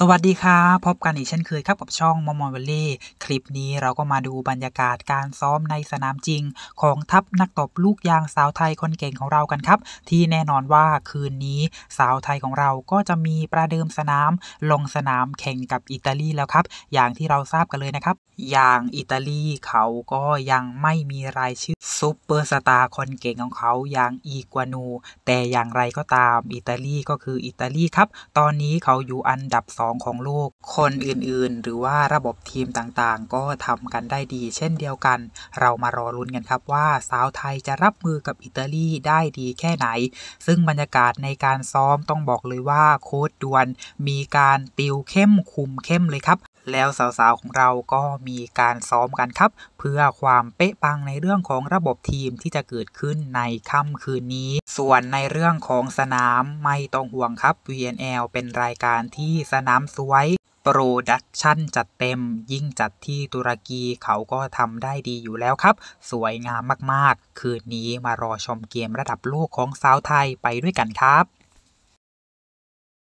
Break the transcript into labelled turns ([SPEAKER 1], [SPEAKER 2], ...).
[SPEAKER 1] สวัสดีครับพบกันอีกเช่นเคยครับกับช่องมอมอนเวลเล่คลิปนี้เราก็มาดูบรรยากาศการซ้อมในสนามจริง ของทัพนักตบลูกยางสาวไทยคนเก่งของเรากันครับที่แน่นอนว่าคืนนี้สาวไทยของเราก็จะมีประเดิมสนาม ลงสนามแข่งกับอิตาลีแล้วครับ อย่างที่เราทราบกันเลยนะครับ อย่างอิตาลีเขาก็ยังไม่มีรายชื่อซุปเปอร์สตาร์คนเก่งของเขาอย่างอีกวานู แต่อย่างไรก็ตามอิตาลีก็คืออิตาลีครับ ตอนนี้เขาอยู่อันดับ2องของลูกคนอื่นๆ หรือว่าระบบทีมต่างๆ ก็ทำกันได้ดีเช่นเดียวกัน เรามารอรุ้นกันครับว่าสาวไทยจะรับมือกับอิตาลีได้ดีแค่ไหน ซึ่งบรรยากาศในการซ้อมต้องบอกเลยว่าโค้ดดวน มีการติวเข้มคุมเข้มเลยครับแล้วสาวๆ ของเราก็มีการซ้อมกันครับ เพื่อความเป๊ะปังในเรื่องของระบบทีมที่จะเกิดขึ้นในค่ำคืนนี้ ส่วนในเรื่องของสนามไม่ต้องห่วงครับ VNL เป็นรายการที่สนามสวยโปรดักชันจัดเต็ม ยิ่งจัดที่ตุรกีเขาก็ทำได้ดีอยู่แล้วครับ สวยงามมากๆ คืนนี้มารอชมเกมระดับโลกของสาวไทยไปด้วยกันครับ